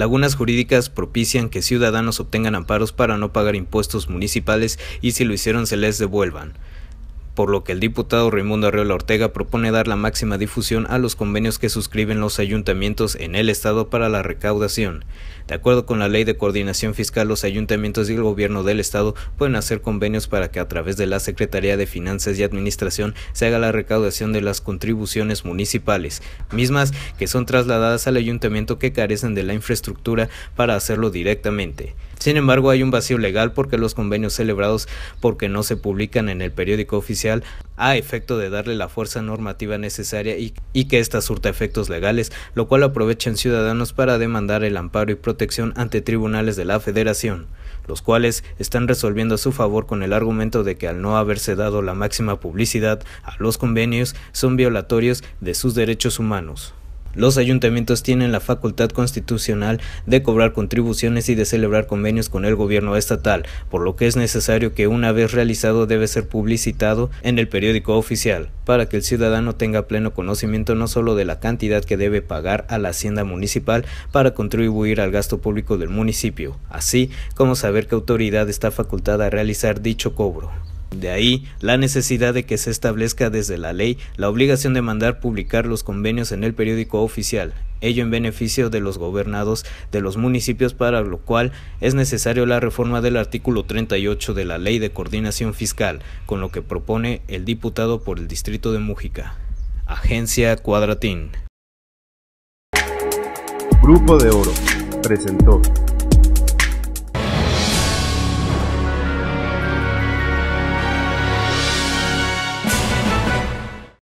Lagunas jurídicas propician que ciudadanos obtengan amparos para no pagar impuestos municipales y si lo hicieron se les devuelvan por lo que el diputado Raimundo Arreola Ortega propone dar la máxima difusión a los convenios que suscriben los ayuntamientos en el Estado para la recaudación. De acuerdo con la Ley de Coordinación Fiscal, los ayuntamientos y el gobierno del Estado pueden hacer convenios para que a través de la Secretaría de Finanzas y Administración se haga la recaudación de las contribuciones municipales, mismas que son trasladadas al ayuntamiento que carecen de la infraestructura para hacerlo directamente. Sin embargo, hay un vacío legal porque los convenios celebrados porque no se publican en el periódico oficial a efecto de darle la fuerza normativa necesaria y, que ésta surta efectos legales, lo cual aprovechan ciudadanos para demandar el amparo y protección ante tribunales de la Federación, los cuales están resolviendo a su favor con el argumento de que al no haberse dado la máxima publicidad a los convenios son violatorios de sus derechos humanos. Los ayuntamientos tienen la facultad constitucional de cobrar contribuciones y de celebrar convenios con el gobierno estatal, por lo que es necesario que una vez realizado debe ser publicitado en el periódico oficial, para que el ciudadano tenga pleno conocimiento no solo de la cantidad que debe pagar a la hacienda municipal para contribuir al gasto público del municipio, así como saber qué autoridad está facultada a realizar dicho cobro. De ahí la necesidad de que se establezca desde la ley la obligación de mandar publicar los convenios en el periódico oficial, ello en beneficio de los gobernados de los municipios para lo cual es necesario la reforma del artículo 38 de la Ley de Coordinación Fiscal, con lo que propone el diputado por el Distrito de Mújica. Agencia Cuadratín. Grupo de Oro presentó.